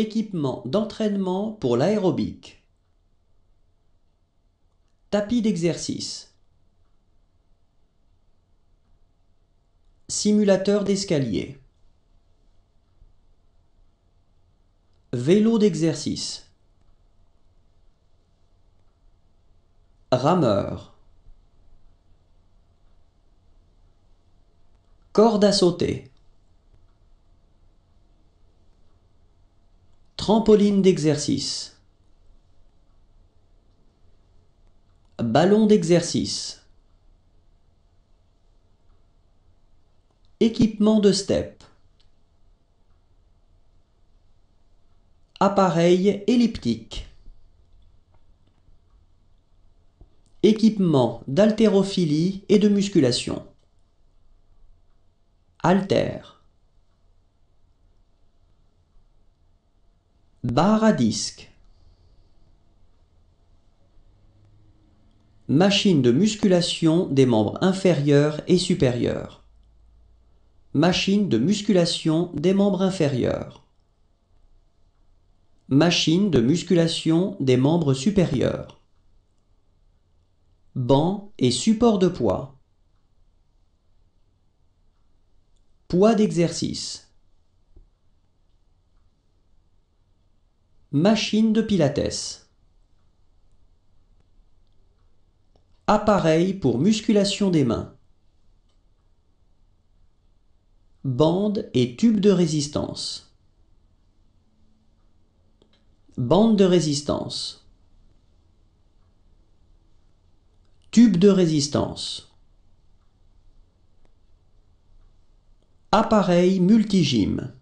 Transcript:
Équipement d'entraînement pour l'aérobic. Tapis d'exercice. Simulateur d'escalier. Vélo d'exercice. Rameur. Corde à sauter. Trampoline d'exercice. Ballon d'exercice. Équipement de step. Appareil elliptique. Équipement d'haltérophilie et de musculation. Alter. Bar à disque. Machine de musculation des membres inférieurs et supérieurs. Machine de musculation des membres inférieurs. Machine de musculation des membres supérieurs. Banc et support de poids. Poids d'exercice. Machine de pilates. Appareil pour musculation des mains. Bande et tube de résistance. Bande de résistance. Tube de résistance. Appareil multigym.